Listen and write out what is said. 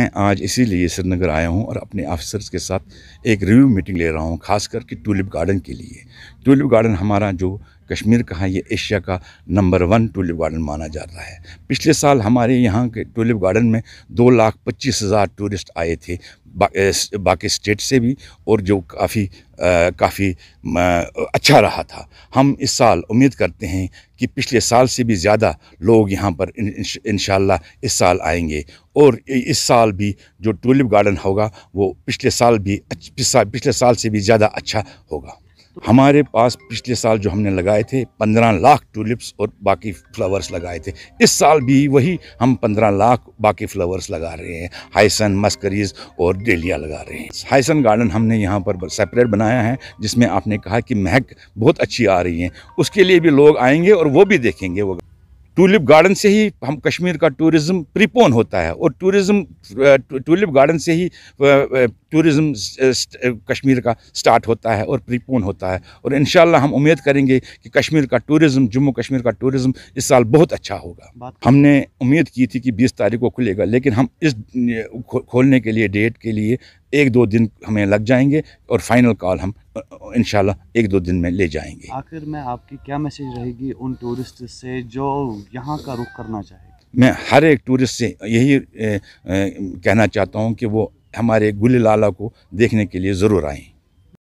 मैं आज इसीलिए श्रीनगर आया हूं और अपने ऑफिसर्स के साथ एक रिव्यू मीटिंग ले रहा हूं खास करके टूलिप गार्डन के लिए टूलिप गार्डन हमारा जो कश्मीर का है ये एशिया का नंबर वन टूलिप गार्डन माना जा रहा है पिछले साल हमारे यहाँ के टूलिप गार्डन में दो लाख पच्चीस हज़ार टूरिस्ट आए थे बा, बाकी स्टेट से भी और जो काफ़ी काफ़ी अच्छा रहा था हम इस साल उम्मीद करते हैं कि पिछले साल से भी ज़्यादा लोग यहाँ पर इन इस साल आएंगे और इस साल भी जो टूलिप गार्डन होगा वो पिछले साल भी पिछले साल से भी ज़्यादा अच्छा होगा हमारे पास पिछले साल जो हमने लगाए थे पंद्रह लाख टूलिप्स और बाकी फ्लावर्स लगाए थे इस साल भी वही हम पंद्रह लाख बाकी फ्लावर्स लगा रहे हैं हाइसन मस्करीज और डेलिया लगा रहे हैं हाइसन गार्डन हमने यहाँ पर सेपरेट बनाया है जिसमें आपने कहा कि महक बहुत अच्छी आ रही है उसके लिए भी लोग आएंगे और वो भी देखेंगे वो टूलिप गार्डन से ही हम कश्मीर का टूरिज़्म प्रिपोन होता है और टूरिज़्म टूलिप गार्डन से ही टूरिज़्म कश्मीर का स्टार्ट होता है और प्रिपोन होता है और इन हम उम्मीद करेंगे कि कश्मीर का टूरिज़्म जम्मू कश्मीर का टूरिज़्म इस साल बहुत अच्छा होगा हमने उम्मीद की थी कि बीस तारीख को खुलेगा लेकिन हम इस खोलने के लिए डेट के लिए एक दो दिन हमें लग जाएंगे और फाइनल कॉल हम इन एक दो दिन में ले जाएंगे आखिर में आपकी क्या मैसेज रहेगी उन टूरिस्ट से जो यहाँ का रुख करना चाहेगी मैं हर एक टूरिस्ट से यही ए, ए, कहना चाहता हूँ कि वो हमारे गुल लाला को देखने के लिए ज़रूर आएँ